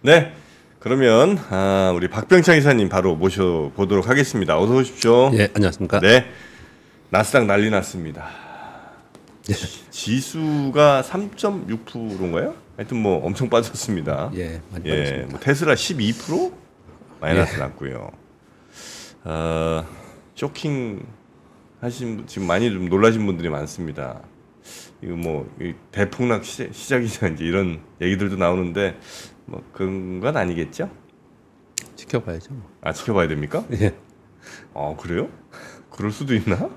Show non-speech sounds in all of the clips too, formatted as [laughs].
네. 그러면 아, 우리 박병창 이사님 바로 모셔보도록 하겠습니다. 어서 오십시오. 예, 안녕하십니까. 네. 나스닥 난리 났습니다. 예. 지수가 3.6%인가요? 하여튼 뭐 엄청 빠졌습니다. 예, 많이 예, 빠졌습니다. 뭐 테슬라 12% 마이너스 예. 났고요. 어, 쇼킹 하신 지금 많이 좀 놀라신 분들이 많습니다. 이거 뭐 대폭락 시작이자 이제 이런 얘기들도 나오는데 뭐 그런 건 아니겠죠? 지켜봐야죠. 뭐. 아 지켜봐야 됩니까? 예. 아 그래요? 그럴 수도 있나?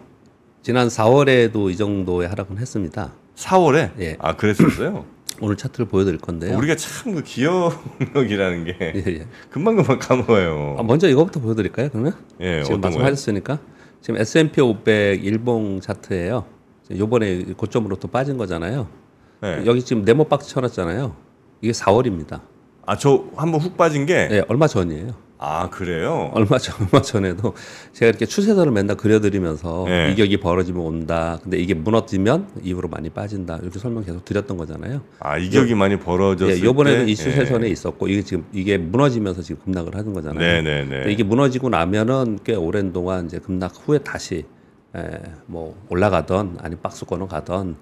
지난 4월에도 이 정도의 하락은 했습니다. 4월에? 예. 아 그랬었어요. [clears throat] 오늘 차트를 보여드릴 건데요. 우리가 참 그 기억력이라는 게 [laughs] 예, 예. 금방 금방 까먹어요. 아, 먼저 이거부터 보여드릴까요? 그러면? 예. 지금 말씀하셨으니까 지금 S&P 500 일봉 차트예요. 요번에 고점으로 또 빠진 거잖아요. 예. 여기 지금 네모 박스 쳐놨잖아요. 이게 4월입니다. 아, 저한 번 훅 빠진 게 네, 얼마 전이에요. 아, 그래요? 얼마 전 얼마 전에도 제가 이렇게 추세선을 맨날 그려드리면서 네. 이격이 벌어지면 온다. 근데 이게 무너지면 입으로 많이 빠진다. 이렇게 설명 계속 드렸던 거잖아요. 아, 이격이 요, 많이 벌어졌을 예, 요번에는 이 추세선에 예. 있었고 이게 지금 이게 무너지면서 지금 급락을 하는 거잖아요. 네, 네, 네. 이게 무너지고 나면은 꽤 오랜 동안 이제 급락 후에 다시 에, 예, 뭐 올라가던 아니 박스권으로 가던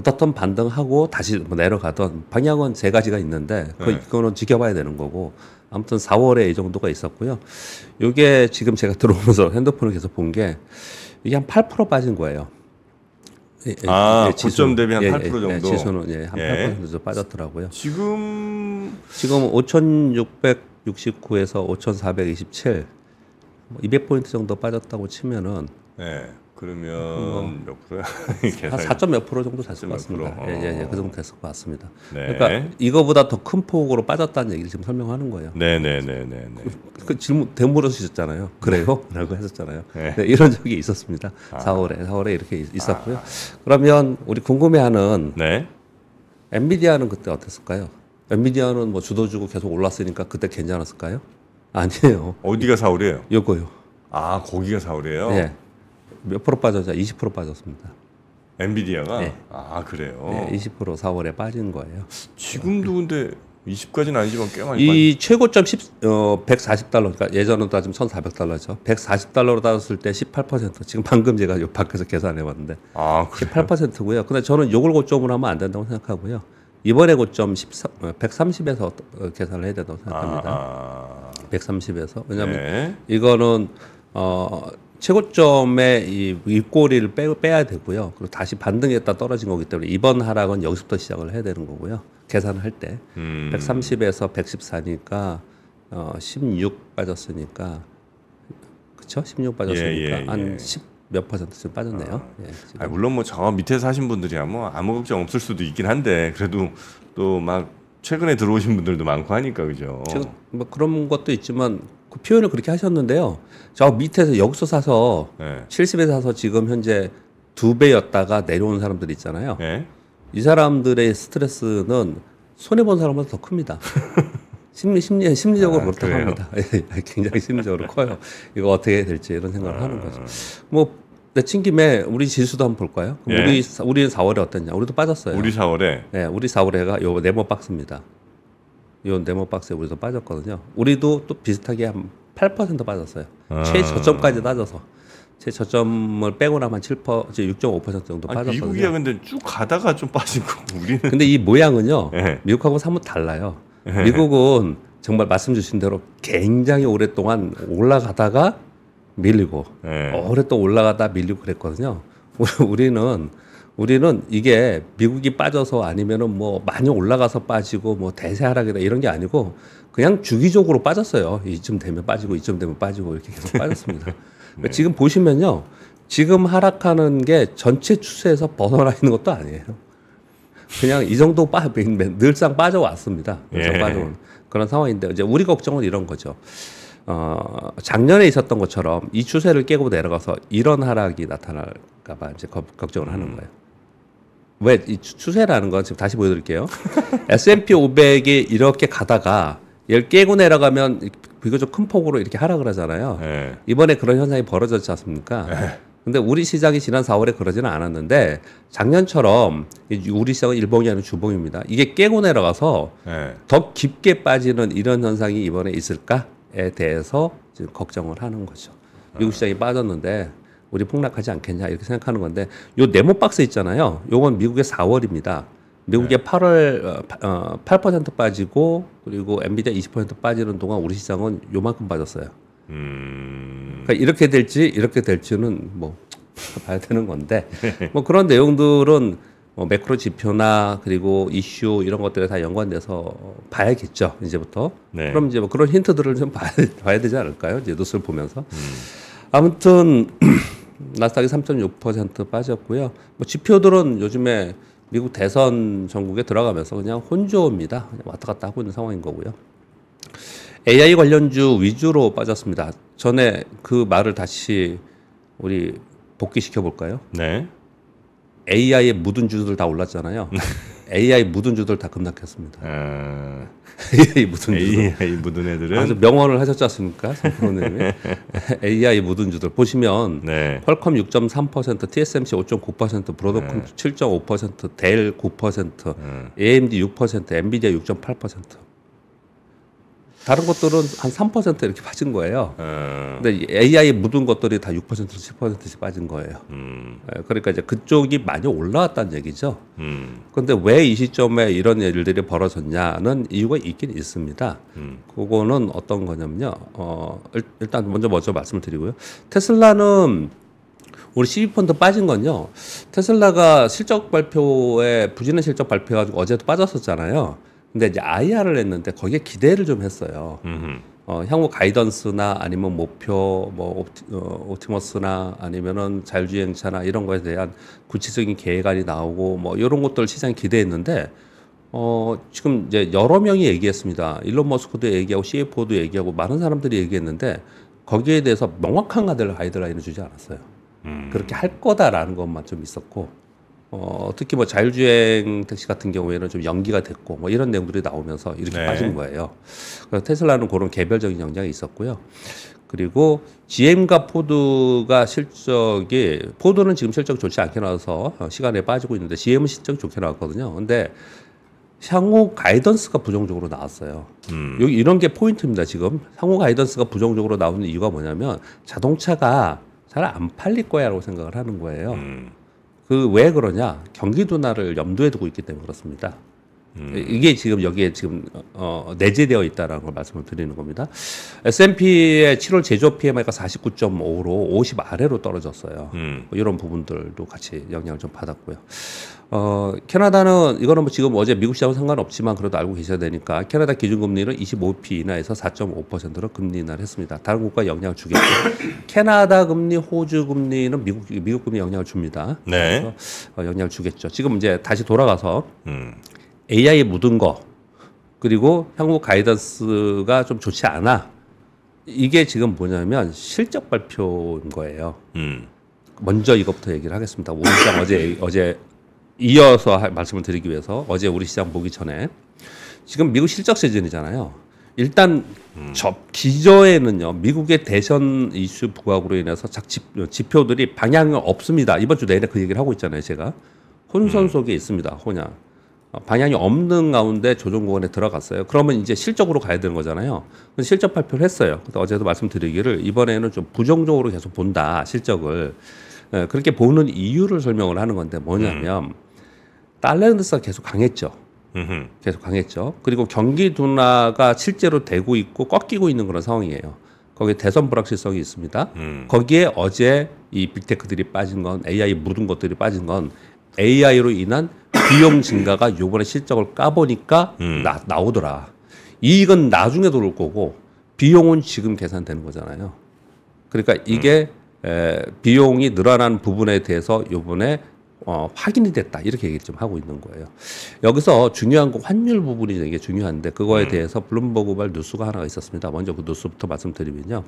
어떻든 반등하고 다시 뭐 내려가던 방향은 세 가지가 있는데 그 네. 이거는 지켜봐야 되는 거고 아무튼 4월에 이 정도가 있었고요. 요게 지금 제가 [laughs] 들어오면서 핸드폰을 계속 본 게 이게 한 8% 빠진 거예요. 예, 예, 아, 예, 고점 대비 한8% 예, 예, 예, 정도. 예, 지수는 예, 한 8% 정도 빠졌더라고요. 지금 지금 5,669에서 5,427 200포인트 정도 빠졌다고 치면은 예. 그러면 음. 몇 프로야? [laughs] [laughs] 한4몇 프로 정도 잘쓴것 같습니다. 어. 예, 예, 예, 그 어. 정도 됐을 것 같습니다. 네. 그러니까 이거보다 더 큰 폭으로 빠졌다는 얘기를 지금 설명하는 거예요. 네, 네, 네, 네. 네. 그, 그 질문 대물으셨잖아요. 네. 그래요? [laughs] 라고 했었잖아요. 네. 네, 이런 적이 있었습니다. 아. 4월에 4월에 이렇게 있었고요. 아. 그러면 우리 궁금해하는 네. 엔비디아는 그때 어땠을까요? 엔비디아는 뭐 주도주고 계속 올랐으니까 그때 괜찮았을까요? 아니에요. 어디가 4월이에요? 요거요. 아, 거기가 4월이에요? 예. 몇 프로 빠졌죠? 20% 빠졌습니다. 엔비디아가 네. 아 그래요. 네, 20% 4월에 빠진 거예요. 지금도 근데 20까지는 아니지만 꽤 많이 이 빠진... 최고점 10, 어, 140달러 그러니까 예전으로 따지면 1,400달러죠. 140달러로 따졌을 때18% 지금 방금 제가 요 밖에서 계산해 봤는데 아, 그래요? 18%고요. 근데 저는 요걸 고점으로 하면 안 된다고 생각하고요. 이번에 고점 13, 130에서 어, 어, 계산을 해야 된다고 생각합니다. 아, 아. 130에서 왜냐하면 네. 이거는 어 최고점에 이 윗꼬리를 빼, 빼야 되고요. 그리고 다시 반등했다 떨어진 거기 때문에 이번 하락은 여기서부터 시작을 해야 되는 거고요. 계산할 때 음. 130에서 114니까 어, 16 빠졌으니까 그쵸? 16 빠졌으니까 예, 예, 한 10. 예. 몇 퍼센트쯤 빠졌네요. 아, 예, 아 물론 뭐저 밑에서 하신 분들이야 뭐 아무 걱정 없을 수도 있긴 한데 그래도 또 막 최근에 들어오신 분들도 많고 하니까 그죠. 뭐 그런 것도 있지만 그 표현을 그렇게 하셨는데요. 저 밑에서 여기서 사서 네. 70에 사서 지금 현재 두 배였다가 내려온 사람들 있잖아요. 네. 이 사람들의 스트레스는 손해 본 사람보다 더 큽니다. [laughs] 심리 심리 심리적으로 아, 그렇다고 그래요? 합니다. [laughs] 예, 굉장히 심리적으로 커요. 이거 어떻게 해야 될지 이런 생각을 아, 하는 거죠. 아. 뭐 내친 김에 우리 지수도 한번 볼까요? 예. 우리 우리는 4월에 어땠냐? 우리도 빠졌어요. 우리 4월에. 네, 예, 우리 4월에가 요 네모 박스입니다. 이온 데모 박스에 우리도 빠졌거든요. 우리도 또 비슷하게 한 8% 빠졌어요. 아. 최저점까지 따져서 최저점을 빼고 나면 7%, 6.5% 정도 빠졌어요. 미국이야 근데 쭉 가다가 좀 빠진 거고 우리는. [laughs] 근데 이 모양은요. 네. 미국하고 사뭇 달라요. 네. 미국은 정말 말씀 주신 대로 굉장히 오랫동안 올라가다가 밀리고 네. 오랫동안 올라가다 밀리고 그랬거든요. [laughs] 우리는 우리는 이게 미국이 빠져서 아니면은 뭐 많이 올라가서 빠지고 뭐 대세 하락이다 이런 게 아니고 그냥 주기적으로 빠졌어요. 이쯤 되면 빠지고 이쯤 되면 빠지고 이렇게 계속 빠졌습니다. [laughs] 그러니까 네. 지금 보시면요. 지금 하락하는 게 전체 추세에서 벗어나 있는 것도 아니에요. 그냥 이 정도 빠, 늘상 빠져왔습니다. 늘상 예. 빠져온 그런 상황인데 이제 우리 걱정은 이런 거죠. 어, 작년에 있었던 것처럼 이 추세를 깨고 내려가서 이런 하락이 나타날까봐 이제 걱정을 하는 음. 거예요. 왜이 추세라는 건 지금 다시 보여드릴게요. [laughs] S&P 500이 이렇게 가다가 열 깨고 내려가면 비교적 큰 폭으로 이렇게 하락을 하잖아요. 네. 이번에 그런 현상이 벌어졌지 않습니까? 네. 근데 우리 시장이 지난 4월에 그러지는 않았는데 작년처럼 우리 시장은 일봉이 아니라 주봉입니다. 이게 깨고 내려가서 네. 더 깊게 빠지는 이런 현상이 이번에 있을까에 대해서 지금 걱정을 하는 거죠. 미국 시장이 빠졌는데 우리 폭락하지 않겠냐 이렇게 생각하는 건데 요 네모 박스 있잖아요. 요건 미국의 4월입니다. 미국의 네. 8월 어, 8% 어, 빠지고 그리고 엔비디아 20% 빠지는 동안 우리 시장은 요만큼 빠졌어요. 음... 그러니까 이렇게 될지 이렇게 될지는 뭐 [laughs] 봐야 되는 건데 [laughs] 뭐 그런 내용들은 뭐 매크로 지표나 그리고 이슈 이런 것들에 다 연관돼서 봐야겠죠 이제부터 네. 그럼 이제 뭐 그런 힌트들을 좀 봐야, 봐야 되지 않을까요 이제 뉴스를 보면서 음. 아무튼 [clears throat] 나스닥이 3.6% 빠졌고요. 뭐 지표들은 요즘에 미국 대선 전국에 들어가면서 그냥 혼조입니다. 그냥 왔다 갔다 하고 있는 상황인 거고요. AI 관련주 위주로 빠졌습니다. 전에 그 말을 다시 우리 복귀시켜 볼까요? 네. AI에 묻은 주들 다 올랐잖아요. 네. AI 묻은 주들 다 급락했습니다. 아... AI [laughs] 묻은 주들. AI 묻은 애들은 아주 명언을 하셨지 않습니까? 선프로님이 AI [laughs] 묻은 주들 보시면 네. 퀄컴 6.3%, TSMC 5.9%, 브로드컴 네. 7.5%, 델 9%, 네. AMD 6%, 엔비디아 6.8%. 다른 것들은 한 3% 이렇게 빠진 거예요. 음. 근데 AI 묻은 것들이 다 6%에서 10%씩 빠진 거예요. 음. 예, 그러니까 이제 그쪽이 많이 올라왔다는 얘기죠. 음. 근데 왜 이 시점에 이런 일들이 벌어졌냐는 이유가 있긴 있습니다. 음. 그거는 어떤 거냐면요. 어, 일단 먼저 먼저 말씀을 드리고요. 테슬라는 우리 시비펀드 빠진 건요. 테슬라가 실적 발표에 부진한 실적 발표가지고 어제도 빠졌었잖아요. 근데 이제 IR을 했는데 거기에 기대를 좀 했어요. 어, 향후 가이던스나 아니면 목표, 뭐 옵티, 어, 옵티머스나 아니면은 자율주행차나 이런 거에 대한 구체적인 계획안이 나오고 뭐 이런 것들 시장이 기대했는데 어, 지금 이제 여러 명이 얘기했습니다. 일론 머스크도 얘기하고 CFO도 얘기하고 많은 사람들이 얘기했는데 거기에 대해서 명확한 가들 가이드라인을 주지 않았어요. 음. 그렇게 할 거다라는 것만 좀 있었고 어, 특히 뭐 자율주행 택시 같은 경우에는 좀 연기가 됐고 뭐 이런 내용들이 나오면서 이렇게 네. 빠진 거예요. 그래서 테슬라는 그런 개별적인 영향이 있었고요. 그리고 GM과 포드가 실적이 포드는 지금 실적 좋지 않게 나와서 어, 시간에 빠지고 있는데 GM은 실적 이 좋게 나왔거든요. 근데 향후 가이던스가 부정적으로 나왔어요. 음. 여기 이런 게 포인트입니다. 지금 향후 가이던스가 부정적으로 나오는 이유가 뭐냐면 자동차가 잘 안 팔릴 거야라고 생각을 하는 거예요. 음. 그왜 그러냐? 경기도나를 염두에 두고 있기 때문에 그렇습니다. 음. 이게 지금 여기에 지금 어, 어, 내재되어 있다라는 걸 말씀을 드리는 겁니다. S&P의 7월 제조 PMI가 49.5로 50 아래로 떨어졌어요. 음. 뭐 이런 부분들도 같이 영향을 좀 받았고요. 어, 캐나다는 이거는 뭐 지금 어제 미국 시장은 상관없지만 그래도 알고 계셔야 되니까 캐나다 기준금리를 25p 인하에서 4.5%로 금리 인하를 했습니다. 다른 국가 영향을 주겠죠. [coughs] 캐나다 금리, 호주 금리는 미국 미국 금리 영향을 줍니다. 네. 어, 영향을 주겠죠. 지금 이제 다시 돌아가서 음. AI 묻은 거 그리고 향후 가이던스가 좀 좋지 않아 이게 지금 뭐냐면 실적 발표인 거예요. 음. 먼저 이것부터 얘기를 하겠습니다. 우리 시장 어제 어제 이어서 말씀을 드리기 위해서 어제 우리 시장 보기 전에 지금 미국 실적 시즌이잖아요. 일단 음. 기저에는요 미국의 대선 이슈 부각으로 인해서 작 지표들이 방향이 없습니다. 이번 주 내내 그 얘기를 하고 있잖아요. 제가 혼선 음. 속에 있습니다. 혼양. 어, 방향이 없는 가운데 조정 구간에 들어갔어요. 그러면 이제 실적으로 가야 되는 거잖아요. 실적 발표를 했어요. 어제도 말씀드리기를 이번에는 좀 부정적으로 계속 본다 실적을 예, 그렇게 보는 이유를 설명을 하는 건데 뭐냐면 음. 달러인데서 계속 강했죠. 계속 강했죠. 그리고 경기 둔화가 실제로 되고 있고 꺾이고 있는 그런 상황이에요. 거기에 대선 불확실성이 있습니다. 음. 거기에 어제 이 빅테크들이 빠진 건 AI 모든 것들이 빠진 건 AI로 인한 비용 증가가 요번에 실적을 까보니까 음. 나, 나오더라. 이익은 나중에 들어올 거고 비용은 지금 계산되는 거잖아요. 그러니까 이게 음. 에, 비용이 늘어난 부분에 대해서 요번에 어, 확인이 됐다 이렇게 얘기 좀 하고 있는 거예요. 여기서 중요한 거 환율 부분이 되게 중요한데 그거에 음. 대해서 블룸버그발 뉴스가 하나 가 있었습니다. 먼저 그 뉴스부터 말씀드리면요.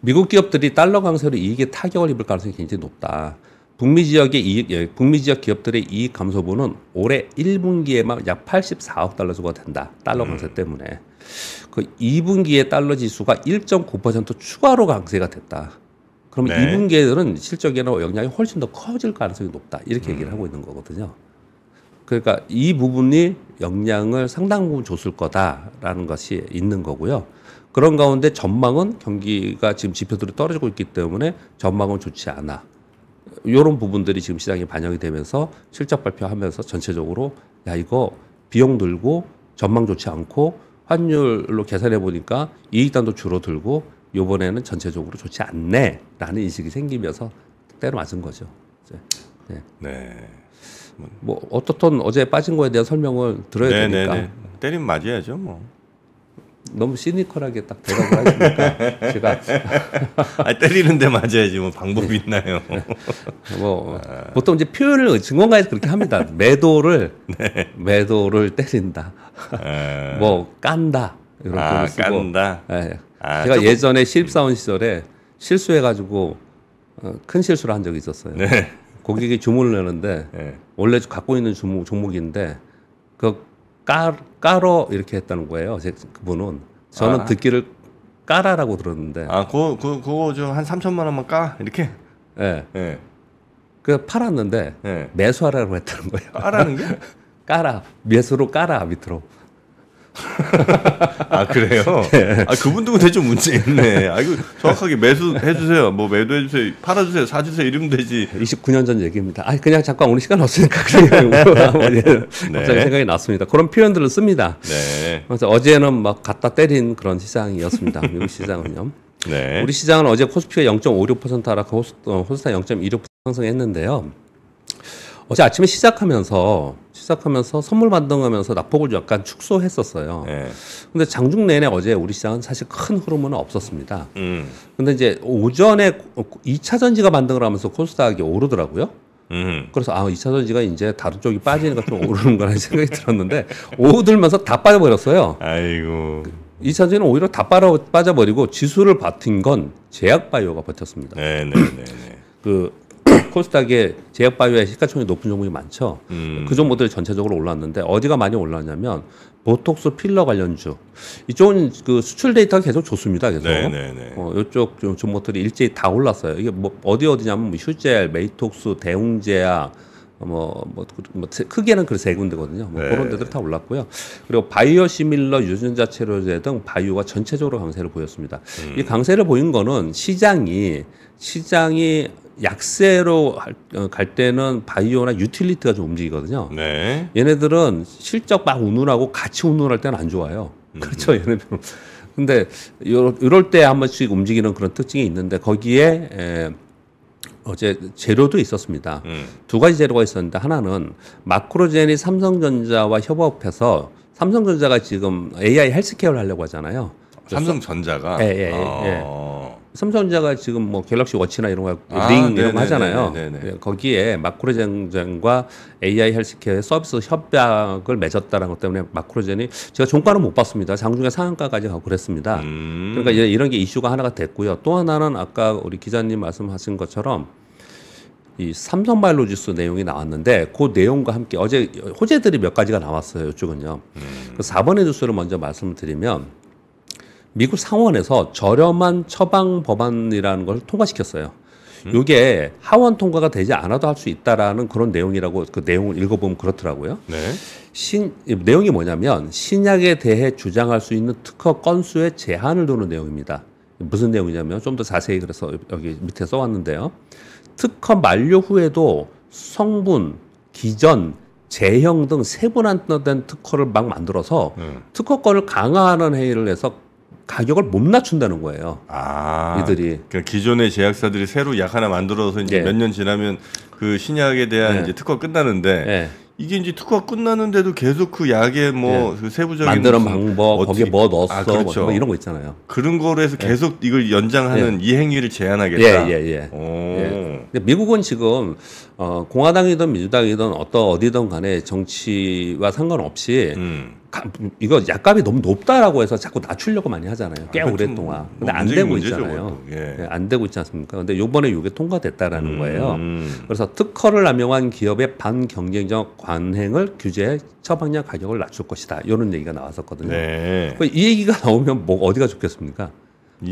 미국 기업들이 달러 강세로 이익에 타격을 입을 가능성이 굉장히 높다. 북미 지역의 이익, 예, 북미 지역 기업들의 이익 감소분은 올해 1분기에만 약 84억 달러수가 된다. 달러 음. 강세 음. 때문에. 그 2분기에 달러 지수가 1.9% 추가로 강세가 됐다. 그러면 네. 2분기에는 실적에는 영향이 훨씬 더 커질 가능성이 높다. 이렇게 얘기를 음. 하고 있는 거거든요. 그러니까 이 부분이 영향을 상당 부분 줬을 거다라는 것이 있는 거고요. 그런 가운데 전망은 경기가 지금 지표들이 떨어지고 있기 때문에 전망은 좋지 않아. 이런 부분들이 지금 시장에 반영이 되면서 실적 발표하면서 전체적으로 야 이거 비용 들고 전망 좋지 않고 환율로 계산해 보니까 이익단도 줄어들고 요번에는 전체적으로 좋지 않네라는 인식이 생기면서 때로 맞은 거죠. 네. 네. 뭐 어떻든 어제 빠진 거에 대한 설명을 들어야 네네네. 네, 되니까 네. 때리면 맞아야죠 뭐. 너무 시니컬하게 딱 대답을 하시니까 [laughs] 제가 아, 때리는데 맞아야지 뭐 방법이 네. 있나요? [laughs] 뭐 아. 보통 이제 표현을 증언가에서 그렇게 합니다. 매도를 [laughs] 네. 매도를 때린다. 아. 뭐 깐다 이런 아, 표 쓰고. 깐다. 네. 제가 조금... 예전에 음. 실사원 시절에 실수해가지고 어, 큰 실수를 한 적이 있었어요. 네. 고객이 주문을 내는데 네. 원래 갖고 있는 주목, 종목인데 그 깔, 깔어 이렇게 했다는 거예요. 제 그분은 저는 아. 듣기를 까라라고 들었는데 아, 그거 그, 그거 좀한 3천만 원만 까 이렇게. 예. 예. 그 팔았는데 예. 매수하라고 했다는 거예요. 까라는 게? [laughs] 깔아 매수로 까라, 밑으로. [laughs] 아 그래요? 네. 아 그분도 근데 좀 문제 있네. 아 이거 정확하게 매수 해주세요. 뭐 매도해 주세요. 팔아 주세요. 사 주세요. 이러면 되지. 29년 전 얘기입니다. 아 그냥 잠깐 오늘 시간 없으니까 그냥 네. 네. 갑자기 생각이 났습니다. 그런 표현들을 씁니다. 네. 그래서 어제는 막 갖다 때린 그런 시장이었습니다. [laughs] 미국 시장은요. 네. 우리 시장은 어제 코스피가 0.56% 하락하고 호스닥 0.26% 상승했는데요. 어제 아침에 시작하면서 시작하면서 선물 반등하면서 낙폭을 약간 축소했었어요. 네. 근데 장중 내내 어제 우리 시장은 사실 큰 흐름은 없었습니다. 음. 근데 이제 오전에 2차 전지가 반등을 하면서 코스닥이 오르더라고요. 음. 그래서 아 2차 전지가 이제 다른 쪽이 빠지는 것처럼 오르는 거라는 [laughs] 생각이 들었는데 오후 들면서 다 빠져버렸어요. 아이고. 2차 전지는 오히려 다 빠져, 빠져버리고 지수를 버틴 건 제약바이오가 버텼습니다. 네네네. 네, 네, 네. 그 코스닥에 제약바이오의 시가총액 이 높은 종목이 많죠. 음. 그 종목들이 전체적으로 올랐는데 어디가 많이 올랐냐면 보톡스 필러 관련주 이쪽은 그 수출 데이터가 계속 좋습니다. 계속 네, 네, 네. 어, 이쪽 종목들이 일제히 다 올랐어요. 이게 뭐 어디 어디냐면 뭐 휴젤, 메이톡스, 대웅제약 뭐, 뭐, 뭐 크게는 그 세 군데거든요. 뭐 네. 그런 데들 다 올랐고요. 그리고 바이오 시밀러 유전자 체료제등 바이오가 전체적으로 강세를 보였습니다. 음. 이 강세를 보인 거는 시장이 시장이 약세로 어, 갈 때는 바이오나 유틸리티가 좀 움직이거든요. 네. 얘네들은 실적 막 운운하고 같이 운운할 때는 안 좋아요. 음. 그렇죠. 얘네들. 근데 이럴 때 한 번씩 움직이는 그런 특징이 있는데 거기에 에, 어제 재료도 있었습니다. 음. 두 가지 재료가 있었는데 하나는 마크로젠이 삼성전자와 협업해서 삼성전자가 지금 AI 헬스케어를 하려고 하잖아요. 삼성전자가 예, 예, 예, 예. 어... 삼성전자가 지금 뭐 갤럭시 워치나 이런 거링 아, 이런 거 하잖아요. 네네네. 네, 네. 예, 거기에 마크로젠과 AI 헬스케어 서비스 협약을 맺었다는것 때문에 마크로젠이 제가 종가는 못 봤습니다. 장중에 상한가까지 가고 그랬습니다. 음... 그러니까 이런 게 이슈가 하나가 됐고요. 또 하나는 아까 우리 기자님 말씀하신 것처럼 이 삼성 바이오로지스 내용이 나왔는데 그 내용과 함께 어제 호재들이 몇 가지가 나왔어요. 이쪽은요. 음. 그 4번의 뉴스를 먼저 말씀드리면 미국 상원에서 저렴한 처방 법안이라는 것을 통과시켰어요. 이게 음. 하원 통과가 되지 않아도 할 수 있다라는 그런 내용이라고 그 내용을 읽어보면 그렇더라고요. 네. 신, 내용이 뭐냐면 신약에 대해 주장할 수 있는 특허 건수에 제한을 두는 내용입니다. 무슨 내용이냐면 좀 더 자세히 그래서 여기 밑에 써왔는데요. 특허 만료 후에도 성분, 기전, 제형 등 세분화된 특허를 막 만들어서 네. 특허권을 강화하는 회의를 해서 가격을 못 낮춘다는 거예요. 아, 이들이 그러니까 기존의 제약사들이 새로 약 하나 만들어서 이제 네. 예. 몇년 지나면 그 신약에 대한 네. 이제 특허 끝나는데 네. 이게 이제 특허 끝나는데도 계속 그 약의 뭐그 세부적인 만드는 방법 어떻게, 거기에 뭐 넣었어 아, 뭐 그렇죠. 뭐 이런 거 있잖아요. 그런 거로 해서 계속 이걸 연장하는 이 행위를 제한하겠다. 예예예. 예. 미국은 지금 어, 공화당이든 민주당이든 어떤 어디든 간에 정치와 상관없이 음. 이거 약값이 너무 높다라고 해서 자꾸 낮추려고 많이 하잖아요. 꽤 아, 오랫동안. 뭐, 근데 안 되고 있잖아요. 예. 예. 안 되고 있지 않습니까? 근데 요번에 요게 통과됐다라는 음. 거예요. 그래서 특허를 남용한 기업의 반경쟁적 관행을 규제해 처방약 가격을 낮출 것이다. 이런 얘기가 나왔었거든요. 네. 그 이 얘기가 나오면 뭐 어디가 좋겠습니까?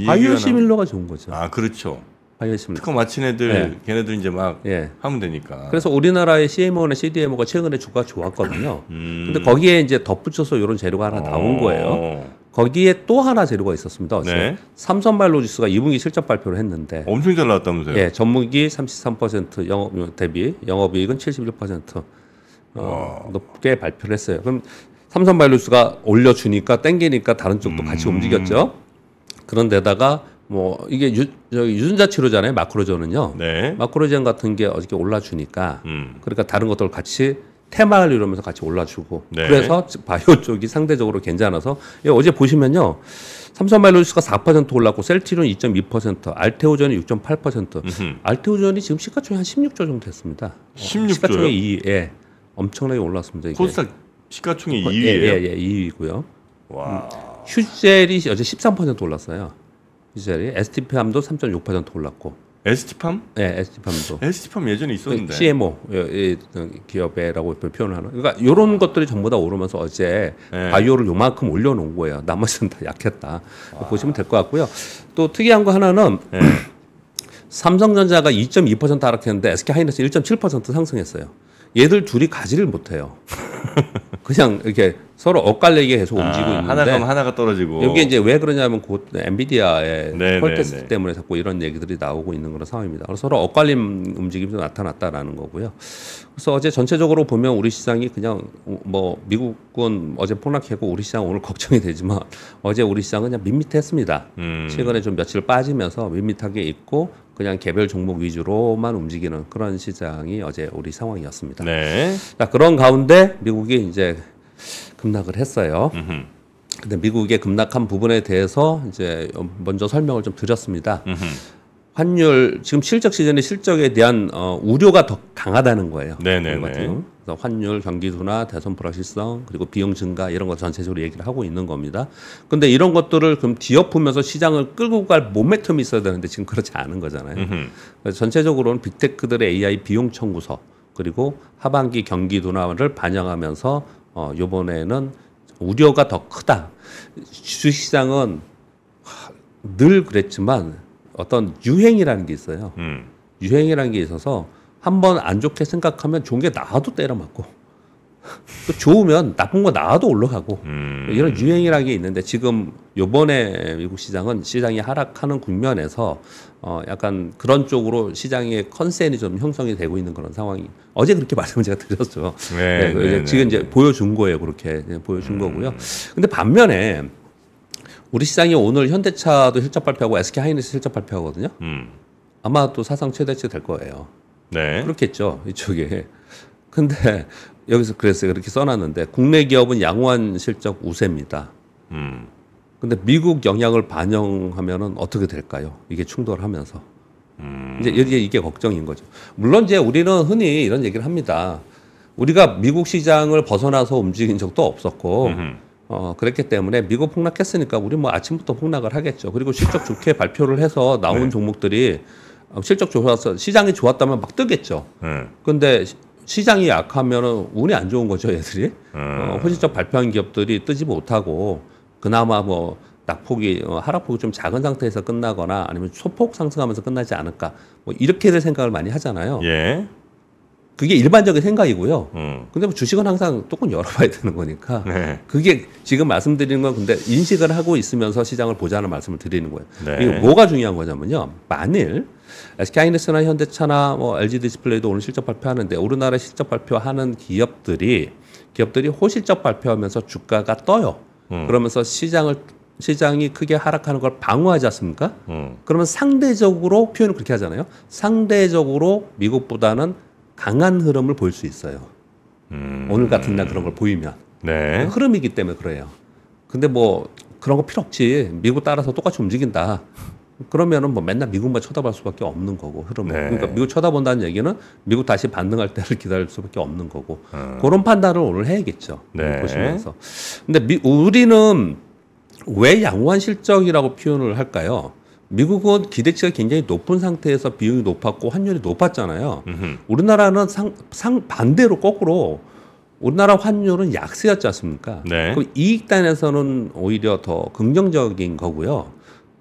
바이오 시밀러가 좋은 거죠. 아, 그렇죠. 하겠습니다. 특허 마친 애들 예. 걔네들 이제 막 예. 하면 되니까. 그래서 우리나라의 CMO나 CDMO가 최근에 주가 좋았거든요. 음. 근데 거기에 이제 덧붙여서 이런 재료가 하나 나온 어. 거예요. 거기에 또 하나 재료가 있었습니다. 네. 삼성바이오로지스가 2분기 실적 발표를 했는데 엄청 잘 나왔다면서요? 예, 전분기 33% 영업 대비 영업이익은 71% 어, 높게 발표를 했어요. 그럼 삼성바이오로지스가 올려주니까 땡기니까 다른 쪽도 같이 음. 움직였죠. 그런데다가 뭐 이게 유, 저기 유전자 치료잖아요 마크로전은요. 네. 마크로전 같은 게 어저께 올라주니까 음. 그러니까 다른 것들 같이 테마를 이루면서 같이 올라주고 네. 그래서 바이오 [laughs] 쪽이 상대적으로 괜찮아서 예, 어제 보시면요 삼성바이오로직스가 4% 올랐고 셀티론 2.2% 알테오전이 6.8% 음흠. 알테오전이 지금 시가총액 한 16조 정도 됐습니다. 16조요? 시가총액 2위 예 엄청나게 올랐습니다. 이게. 코스닥 시가총액 2위예요? 예, 예, 예, 예 2위고요. 와. 음, 휴젤이 어제 13% 올랐어요. 이 자리에 ST팜도 3.6% 올랐고 에스티팜? 예, 네, 에스티팜도. 에스티팜 예전에 있었는데. 그 CMO 예, 기업에라고 표현을 하는. 그러니까 이런 것들이 전부 다 오르면서 어제 네. 바이오를 요만큼 올려놓은 거예요. 나머지는 다 약했다. 아. 보시면 될 것 같고요. 또 특이한 거 하나는 네. [clears throat] 삼성전자가 2.2% 하락했는데 SK 하이닉스 1.7% 상승했어요. 얘들 둘이 가지를 못해요. [laughs] 그냥 이렇게 서로 엇갈리게 계속 아, 움직이고 있는데 하나가 하나가 떨어지고 이게 이제 왜 그러냐면 곧 엔비디아의 네, 네 테스트 네. 때문에 자꾸 이런 얘기들이 나오고 있는 그런 상황입니다. 그래서 서로 엇갈림 움직임도 나타났다라는 거고요. 그래서 어제 전체적으로 보면 우리 시장이 그냥 뭐 미국은 어제 폭락했고 우리 시장 오늘 [laughs] 걱정이 되지만 어제 우리 시장은 그냥 밋밋했습니다. 음. 최근에 좀 며칠 빠지면서 밋밋하게 있고 그냥 개별 종목 위주로만 움직이는 그런 시장이 어제 우리 상황이었습니다. 네. 자, 그런 가운데 미국이 이제 급락을 했어요. 근데 미국의 급락한 부분에 대해서 이제 먼저 설명을 좀 드렸습니다. 음흠. 환율 지금 실적 시즌의 실적에 대한 어, 우려가 더 강하다는 거예요. 네네 네, 같 그래서 환율, 경기 둔화, 대선 불확실성, 그리고 비용 증가 이런 것 전체적으로 얘기를 하고 있는 겁니다. 근데 이런 것들을 그럼 뒤엎으면서 시장을 끌고 갈 모멘텀이 있어야 되는데 지금 그렇지 않은 거잖아요. 그래서 전체적으로는 빅테크들의 AI 비용 청구서 그리고 하반기 경기 둔화를 반영하면서 어, 요번에는 우려가 더 크다. 주식시장은 늘 그랬지만 어떤 유행이라는 게 있어요. 음. 유행이라는 게 있어서 한번 안 좋게 생각하면 좋은 게 나와도 때려 맞고 또 그 좋으면 나쁜 거 나와도 올라가고 음. 이런 유행이라는 게 있는데 지금 요번에 미국 시장은 시장이 하락하는 국면에서 어 약간 그런 쪽으로 시장의 컨센이 좀 형성이 되고 있는 그런 상황이 어제 그렇게 [laughs] 말씀을 제가 드렸죠. 네, 네, 그 네, 네 지금 이제 네. 보여준 거예요. 그렇게 보여준 음. 거고요. 근데 반면에 우리 시장이 오늘 현대차도 실적 발표하고 SK 하이닉스 실적 발표하거든요. 음. 아마 또 사상 최대치 될 거예요. 네. 그렇겠죠. 이쪽에. 근데 여기서 그랬어요. 그렇게 써놨는데 국내 기업은 양호한 실적 우세입니다. 그런데 음. 미국 영향을 반영하면 어떻게 될까요? 이게 충돌하면서 음. 이제 이게 이게 걱정인 거죠. 물론 이제 우리는 흔히 이런 얘기를 합니다. 우리가 미국 시장을 벗어나서 움직인 적도 없었고. 어, 그랬기 때문에 미국 폭락했으니까 우리 뭐 아침부터 폭락을 하겠죠. 그리고 실적 좋게 [laughs] 발표를 해서 나온 네. 종목들이 실적 좋아서 시장이 좋았다면 막 뜨겠죠. 그런데 네. 시장이 약하면 운이 안 좋은 거죠, 얘들이. 음. 어, 호실적 발표한 기업들이 뜨지 못하고 그나마 뭐 낙폭이 어, 하락폭이 좀 작은 상태에서 끝나거나 아니면 초폭 상승하면서 끝나지 않을까 뭐 이렇게들 생각을 많이 하잖아요. 예. 그게 일반적인 생각이고요. 음. 근데 뭐 주식은 항상 조금 열어봐야 되는 거니까 네. 그게 지금 말씀드리는 건 근데 인식을 하고 있으면서 시장을 보자는 말씀을 드리는 거예요. 네. 이게 뭐가 중요한 거냐면요. 만일 SK하이닉스나 현대차나 뭐 LG 디스플레이도 오늘 실적 발표하는데 우리나라 실적 발표하는 기업들이 기업들이 호실적 발표하면서 주가가 떠요. 음. 그러면서 시장을 시장이 크게 하락하는 걸 방어하지 않습니까? 음. 그러면 상대적으로 표현을 그렇게 하잖아요. 상대적으로 미국보다는 강한 흐름을 볼 수 있어요. 음. 오늘 같은 날 그런 걸 보이면 네. 흐름이기 때문에 그래요. 근데 뭐 그런 거 필요 없지. 미국 따라서 똑같이 움직인다. 그러면은 뭐 맨날 미국만 쳐다볼 수밖에 없는 거고 흐름을 네. 그러니까 미국 쳐다본다는 얘기는 미국 다시 반등할 때를 기다릴 수밖에 없는 거고 음. 그런 판단을 오늘 해야겠죠 네. 보시면서 근데 미, 우리는 왜 양호한 실적이라고 표현을 할까요? 미국은 기대치가 굉장히 높은 상태에서 비용이 높았고 환율이 높았잖아요. 음흠. 우리나라는 상, 상 반대로 거꾸로 우리나라 환율은 약세였지 않습니까? 네. 그럼 이익단에서는 오히려 더 긍정적인 거고요.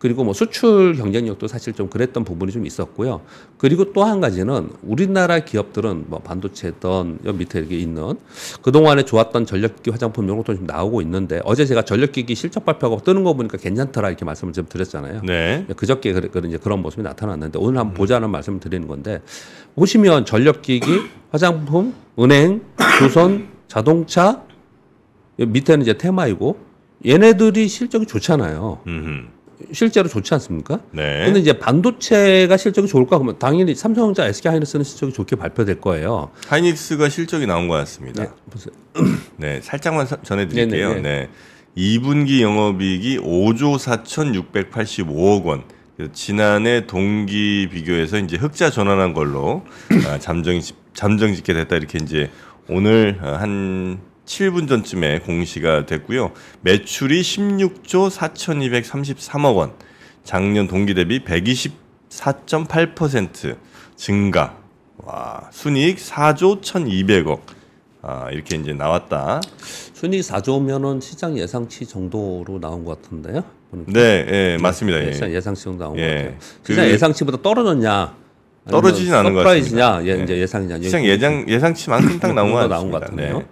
그리고 뭐 수출 경쟁력도 사실 좀 그랬던 부분이 좀 있었고요. 그리고 또 한 가지는 우리나라 기업들은 뭐 반도체든 여기 밑에 이렇게 있는 그동안에 좋았던 전력기 화장품 이런 것도 좀 나오고 있는데 어제 제가 전력기기 실적 발표하고 뜨는 거 보니까 괜찮더라 이렇게 말씀을 좀 드렸잖아요. 네. 그저께 그런 이제 그런 모습이 나타났는데 오늘 한번 음. 보자는 말씀을 드리는 건데 보시면 전력기기 화장품 은행 조선 자동차 밑에는 이제 테마이고 얘네들이 실적이 좋잖아요. 음흠. 실제로 좋지 않습니까? 네. 근데 이제 반도체가 실적이 좋을까 그러면 당연히 삼성전자 SK 하이닉스는 실적이 좋게 발표될 거예요. 하이닉스가 실적이 나온 것 같습니다. 네, 보세요. [clears throat] 네 살짝만 사, 전해드릴게요. 네네, 네. 네. 2분기 영업이익이 5조 4,685억 원. 지난해 동기 비교해서 이제 흑자 전환한 걸로 아, 잠정 잠정 짓게 됐다 이렇게 이제 오늘 아, 한 7분 전쯤에 공시가 됐고요. 매출이 16조 4,233억 원. 작년 동기 대비 124.8% 증가. 와, 순이익 4조 1,200억. 아, 이렇게 이제 나왔다. 순이익 4조면은 시장 예상치 정도로 나온 것 같은데요. 네, 예, 맞습니다. 예, 예. 시장 예상치 정도 나온 예. 것 같아요. 그 시장 그... 예상치보다 떨어졌냐? 떨어지진 않은 것 같습니다. 서프라냐 예, 예, 이제 예상이냐. 시장 예상 예상치만큼 딱 음, 나온 것 같습니다. 나온 것 같은데요. 네.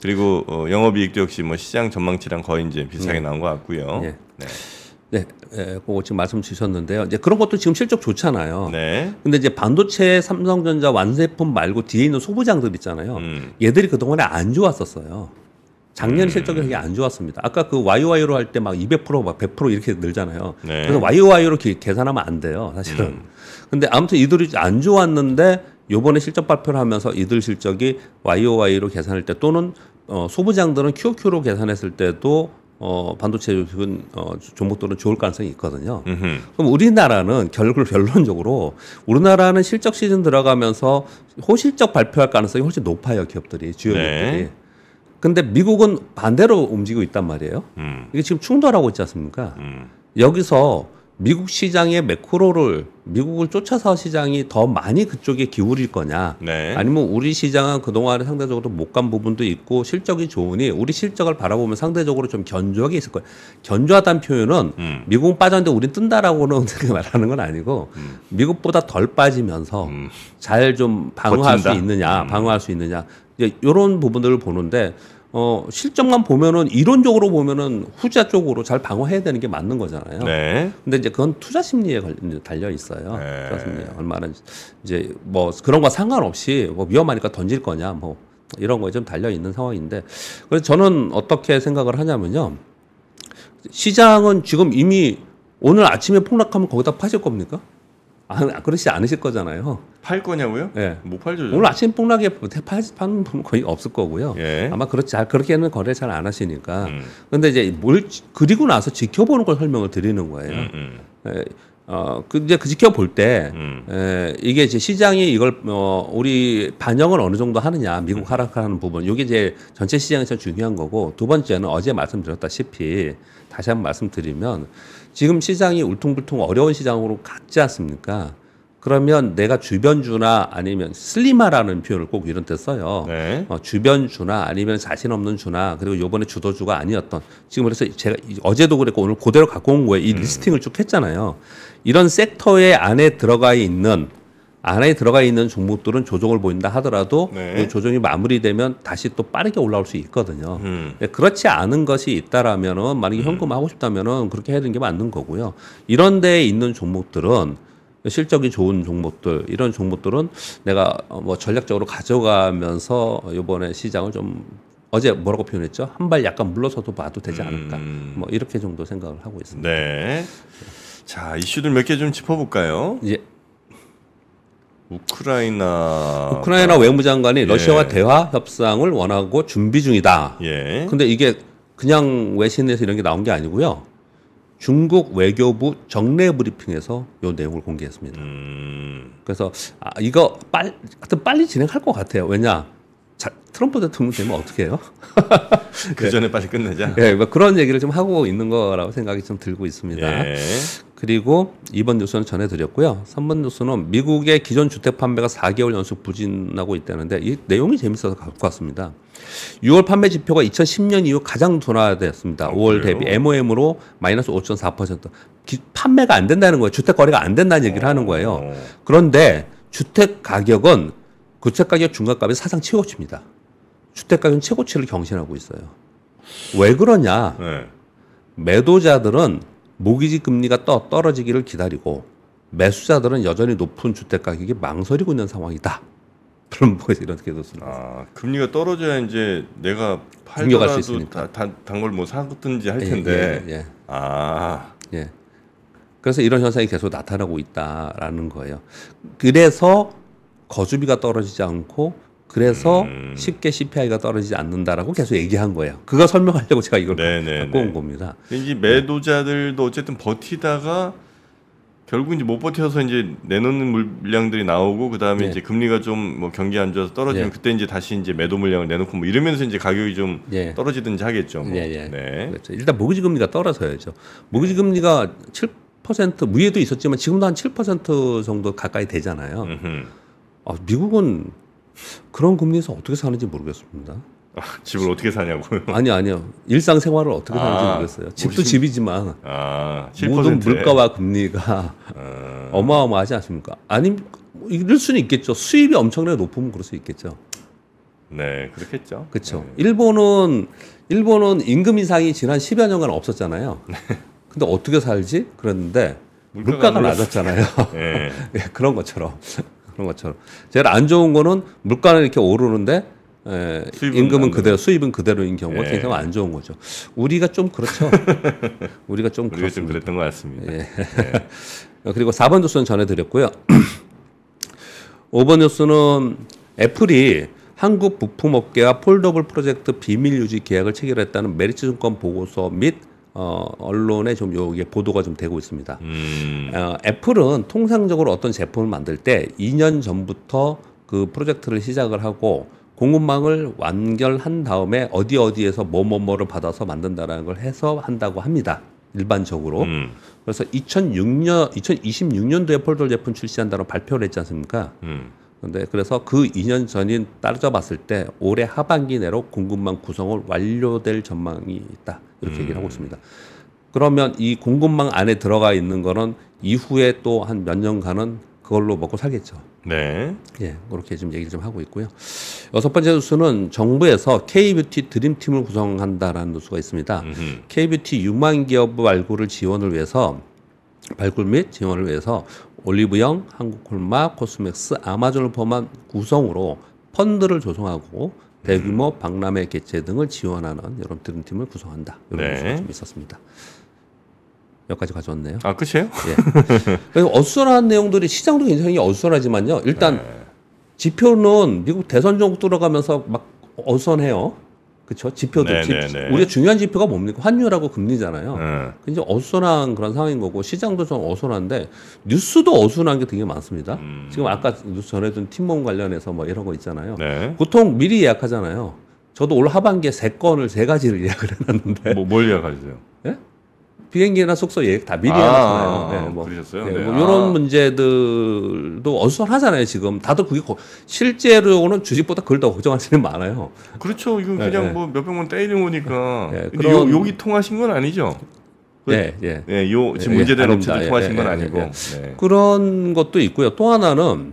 그리고 어, 영업이익도 역시 뭐 시장 전망치랑 거의 이제 비슷하게 네. 나온 것 같고요. 네. 네. 네, 예, 그거 지금 말씀 주셨는데요. 이제 그런 것도 지금 실적 좋잖아요. 네. 근데 이제 반도체 삼성전자 완제품 말고 뒤에 있는 소부장들 있잖아요. 음. 얘들이 그동안에 안 좋았었어요. 작년 음. 실적이 되게 안 좋았습니다. 아까 그 YOY로 할 때 막 200%, 막 100% 이렇게 늘잖아요. 네. 그래서 YOY로 기, 계산하면 안 돼요, 사실은. 음. 근데 아무튼 이들이 안 좋았는데 요번에 실적 발표를 하면서 이들 실적이 YOY로 계산할 때 또는 어, 소부장들은 QOQ로 계산했을 때도 어, 반도체 조직은 어, 종목들은 좋을 가능성이 있거든요. 으흠. 그럼 우리나라는 결국 결론적으로 우리나라는 실적 시즌 들어가면서 호실적 발표할 가능성이 훨씬 높아요 기업들이 주요 네. 기업들이. 네. 근데 미국은 반대로 움직이고 있단 말이에요. 음. 이게 지금 충돌하고 있지 않습니까? 음. 여기서 미국 시장의 매크로를 미국을 쫓아서 시장이 더 많이 그쪽에 기울일 거냐 네. 아니면 우리 시장은 그동안 상대적으로 못 간 부분도 있고 실적이 좋으니 우리 실적을 바라보면 상대적으로 좀 견조하게 있을 거예요 견조하다는 표현은 음. 미국은 빠졌는데 우린 뜬다라고는 [laughs] 말하는 건 아니고 음. 미국보다 덜 빠지면서 음. 잘좀 방어할 버틴다. 수 있느냐 음. 방어할 수 있느냐 이런 부분들을 보는데 어, 실적만 보면은 이론적으로 보면은 후자 쪽으로 잘 방어해야 되는 게 맞는 거잖아요. 네. 근데 이제 그건 투자 심리에 걸, 이제 달려 있어요. 네. 투자 심리 얼마나 이제 뭐 그런 거 상관없이 뭐 위험하니까 던질 거냐 뭐 이런 거에 좀 달려 있는 상황인데 그래서 저는 어떻게 생각을 하냐면요. 시장은 지금 이미 오늘 아침에 폭락하면 거기다 파실 겁니까? 아, 그러시지 않으실 거잖아요. 팔 거냐고요? 예. 네. 뭐 못 팔죠. 오늘 아침 폭락에 팔, 파 거의 없을 거고요. 예. 아마 그렇지, 아, 그렇게는 거래 잘 안 하시니까. 음. 근데 이제 뭘, 그리고 나서 지켜보는 걸 설명을 드리는 거예요. 음, 음. 예. 어, 그, 근제그 지켜볼 때, 음. 에, 이게 이제 시장이 이걸, 어, 우리 반영을 어느 정도 하느냐, 미국 음. 하락하는 부분, 요게 이제 전체 시장에서 중요한 거고, 두 번째는 어제 말씀드렸다시피, 다시 한번 말씀드리면, 지금 시장이 울퉁불퉁 어려운 시장으로 갔지 않습니까? 그러면 내가 주변주나 아니면 슬리마라는 표현을 꼭 이런 데 써요. 네. 어, 주변주나 아니면 자신 없는 주나 그리고 요번에 주도주가 아니었던 지금 그래서 제가 어제도 그랬고 오늘 그대로 갖고 온거예요이 음. 리스팅을 쭉 했잖아요. 이런 섹터의 안에 들어가 있는 안에 들어가 있는 종목들은 조정을 보인다 하더라도 네. 조정이 마무리되면 다시 또 빠르게 올라올 수 있거든요. 음. 네, 그렇지 않은 것이 있다라면은 만약에 음. 현금 하고 싶다면은 그렇게 해야 되는 게 맞는 거고요. 이런 데에 있는 종목들은 실적이 좋은 종목들 이런 종목들은 내가 어, 뭐 전략적으로 가져가면서 이번에 시장을 좀 어제 뭐라고 표현했죠? 한 발 약간 물러서도 봐도 되지 않을까? 음. 뭐 이렇게 정도 생각을 하고 있습니다. 네. 자 이슈들 몇 개 좀 짚어볼까요? 예. 우크라이나 우크라이나 외무장관이 예. 러시아와 대화 협상을 원하고 준비 중이다. 예. 근데 이게 그냥 외신에서 이런 게 나온 게 아니고요. 중국 외교부 정례 브리핑에서 요 내용을 공개했습니다. 음. 그래서 아, 이거 빨 하여튼 빨리 진행할 것 같아요. 왜냐? 자, 트럼프 대통령 되면 어떻게 해요? [laughs] 그 전에 네. 빨리 끝내자. 예, 네, 뭐 그런 얘기를 좀 하고 있는 거라고 생각이 좀 들고 있습니다. 예. 그리고 2번 뉴스는 전해드렸고요. 3번 뉴스는 미국의 기존 주택 판매가 4개월 연속 부진하고 있다는데 이 내용이 재밌어서 갖고 왔습니다. 6월 판매 지표가 2010년 이후 가장 둔화되었습니다. 5월 아, 대비 MOM으로 마이너스 5.4%. 기, 판매가 안 된다는 거예요. 주택 거래가 안 된다는 얘기를 하는 어. 거예요. 그런데 주택 가격은 구체 가격 중간값이 사상 최고치입니다. 주택 가격은 최고치를 경신하고 있어요. 왜 그러냐? 네. 매도자들은 모기지 금리가 떠 떨어지기를 기다리고 매수자들은 여전히 높은 주택 가격이 망설이고 있는 상황이다. 그럼 뭐에서 이렇게 썼습니다. 아, 금리가 떨어져야 이제 내가 팔더라도 단걸 뭐 사든지 할 예, 텐데. 예, 예, 예. 아. 예. 그래서 이런 현상이 계속 나타나고 있다라는 거예요. 그래서 거주비가 떨어지지 않고 그래서 음. 쉽게 CPI가 떨어지지 않는다라고 계속 얘기한 거예요. 그거 설명하려고 제가 이걸 네네네. 네, 갖고 온 네. 겁니다. 이 매도자들도 어쨌든 버티다가 결국 이제 못 버텨서 이제 내놓는 물량들이 나오고 그다음에 예. 이제 금리가 좀 뭐 경기 안 좋아서 떨어지면 예. 그때 이제 다시 이제 매도 물량을 내놓고 뭐 이러면서 이제 가격이 좀 예. 떨어지든지 하겠죠. 뭐. 네. 그렇죠. 일단 모기지 금리가 떨어져야죠. 모기지 금리가 7% 무예도 있었지만 지금도 한 7% 정도 가까이 되잖아요. 아, 미국은 그런 금리에서 어떻게 사는지 모르겠습니다. 아, 집을 어떻게 사냐고요? 아니 아니요. 일상생활을 어떻게 아, 사는지 모르겠어요. 집도 50... 집이지만 아, 모든 물가와 금리가 아... 어마어마하지 않습니까? 아니 뭐 이럴 수는 있겠죠. 수입이 엄청나게 높으면 그럴 수 있겠죠. 네, 그렇겠죠. 그렇죠. 네. 일본은 일본은 임금 인상이 지난 10여 년간 없었잖아요. 네. 근데 어떻게 살지? 그랬는데 물가가, 물가가 낮았잖아요. 네. [laughs] 예, 그런 것처럼 그런 것처럼 제일 안 좋은 거는 물가는 이렇게 오르는데 예, 임금은 그대로 수입은 그대로인 경우가 예. 굉장히 안 좋은 거죠. 우리가 좀 그렇죠. [laughs] 우리가 좀 우리가 좀 그랬던 것 같습니다. 예. 예. [laughs] 그리고 4번 뉴스는 전해드렸고요. 5번 [clears throat] 뉴스는 애플이 한국 부품업계와 폴더블 프로젝트 비밀 유지 계약을 체결했다는 메리츠 증권 보고서 및 어, 언론에 좀 요게 보도가 좀 되고 있습니다. 음. 어, 애플은 통상적으로 어떤 제품을 만들 때 2년 전부터 그 프로젝트를 시작을 하고 공급망을 완결한 다음에 어디 어디에서 뭐 뭐뭐를 받아서 만든다라는 걸 해서 한다고 합니다. 일반적으로. 음. 그래서 2006년 2026년도에 폴더 제품 출시한다고 발표를 했지 않습니까? 음. 근데 네, 그래서 그 2년 전인 따져봤을 때 올해 하반기 내로 공급망 구성을 완료될 전망이 있다 이렇게 음. 얘기를 하고 음. 있습니다. 그러면 이 공급망 안에 들어가 있는 거는 이후에 또 한 몇 년간은 그걸로 먹고 살겠죠. 네. 예, 그렇게 지금 얘기를 좀 하고 있고요. 여섯 어, 번째 뉴스는 정부에서 K뷰티 드림팀을 구성한다라는 뉴스가 있습니다. K뷰티 유망 기업 발굴을 지원을 위해서 발굴 및 지원을 위해서 올리브영, 한국콜마, 코스맥스, 아마존을 포함한 구성으로 펀드를 조성하고 대규모 음. 박람회 개최 등을 지원하는 이런 드림팀을 구성한다. 이런 네. 요소좀 있었습니다. 여기까지 가져왔네요. 아 끝이에요? 예. [laughs] 그래서 어수선한 내용들이 시장도 굉장히 어수선하지만요. 일단 네. 지표는 미국 대선 정국 들어가면서 막 어수선해요. 그렇죠. 지표도 네, 지, 네, 네. 우리가 중요한 지표가 뭡니까? 환율하고 금리잖아요. 네. 굉장 어수선한 그런 상황인 거고 시장도 좀 어수선한데 뉴스도 어수선한 게 되게 많습니다. 음. 지금 아까 뉴스 전해준 팀몸 관련해서 뭐 이런 거 있잖아요. 네. 보통 미리 예약하잖아요. 저도 올 하반기에 세 건을 세 가지를 [laughs] 예약을 해놨는데. 뭐뭘 예약하세요? 예? 비행기나 숙소 예약 다 미리 아, 해놨잖아요. 네, 아, 뭐, 그러셨어요? 네, 네 뭐 네. 이런 아. 문제들도 어수선하잖아요. 지금 다들 그게 고, 실제로는 주식보다 그걸 더 걱정하시는 많아요. 그렇죠. 이건 네, 그냥 네. 뭐 몇백만 때리는 거니까. 근데 요, 여기 통하신 건 아니죠? 그 네, 예. 예, 요 지금 문제된 예, 업체들 통하신 건 예, 예, 아니고 예. 그런 것도 있고요. 또 하나는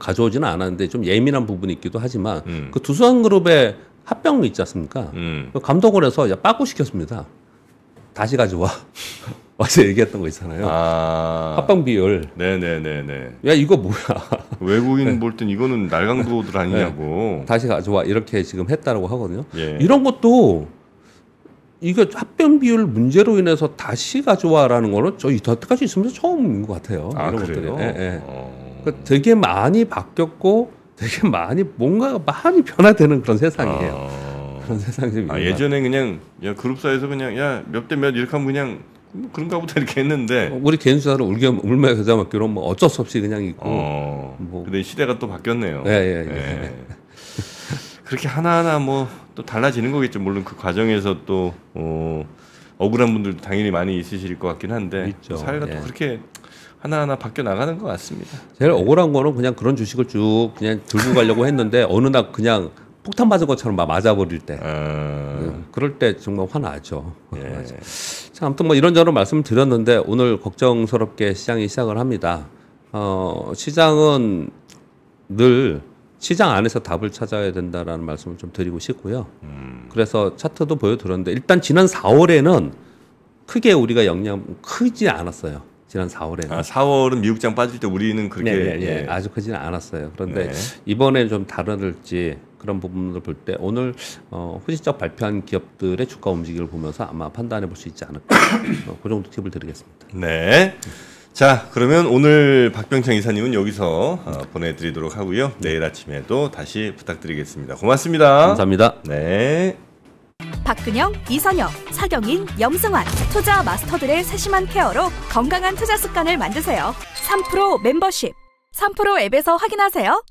가져오지는 않았는데 좀 예민한 부분이 있기도 하지만 음. 그 두수한 그룹의 합병 있지 않습니까? 음. 그 감독을 해서 빠꾸 시켰습니다. 다시 가져와. 어제 [laughs] 얘기했던 거 있잖아요. 아... 합방 비율. 네네네네. 야 이거 뭐야? [laughs] 외국인 네. 볼땐 이거는 날강도들 아니냐고. 네. 다시 가져와 이렇게 지금 했다라고 하거든요. 예. 이런 것도 이거 합병 비율 문제로 인해서 다시 가져와라는 거는 저 이때까지 있으면서 처음인 것 같아요. 아, 이런 그래요? 것들이. 예, 예. 어... 니까 그 되게 많이 바뀌었고 되게 많이 뭔가가 많이 변화되는 그런 세상이에요. 아... 그런 세상이 아, 예전에 그냥 야 그룹사에서 그냥 야 몇 대 몇 이렇게 하면 그냥 그런가 보다 이렇게 했는데 뭐 우리 개인수사로 울겸 울며 여자학교로 뭐 어쩔 수 없이 그냥 있고 어, 뭐 근데 시대가 또 바뀌었네요. 예, 예, 예. 예. 그렇게 하나하나 뭐 또 달라지는 거겠죠. 물론 그 과정에서 또 어, 억울한 분들도 당연히 많이 있으실 것 같긴 한데 있죠. 사회가 예. 또 그렇게 하나하나 바뀌어 나가는 것 같습니다. 제일 억울한 거는 그냥 그런 주식을 쭉 그냥 들고 가려고 했는데 어느 날 그냥 폭탄 맞은 것처럼 막 맞아버릴 때 아... 네, 그럴 때 정말 화나죠. 예. 자, 아무튼 뭐 이런저런 말씀 을 드렸는데 오늘 걱정스럽게 시장이 시작을 합니다. 어, 시장은 늘 시장 안에서 답을 찾아야 된다라는 말씀을 좀 드리고 싶고요. 음... 그래서 차트도 보여드렸는데 일단 지난 4월에는 크게 우리가 영향 크지 않았어요. 지난 4월에는. 아, 4월은 미국장 빠질 때 우리는 그렇게 네, 네, 네. 예. 아주 크지는 않았어요. 그런데 네. 이번에 좀 다를지 그런 부분을 들볼때 오늘 어, 후진적 발표한 기업들의 주가 움직임을 보면서 아마 판단해 볼 수 있지 않을까. 어, 그 정도 팁을 드리겠습니다. 네. 자, 그러면 오늘 박병창 이사님은 여기서 어, 보내드리도록 하고요. 내일 아침에도 다시 부탁드리겠습니다. 고맙습니다. 감사합니다. 네. 박근영, 이선영, 사경인, 염승환 투자 마스터들의 세심한 케어로 건강한 투자 습관을 만드세요. 3프로 멤버십 3프로 앱에서 확인하세요.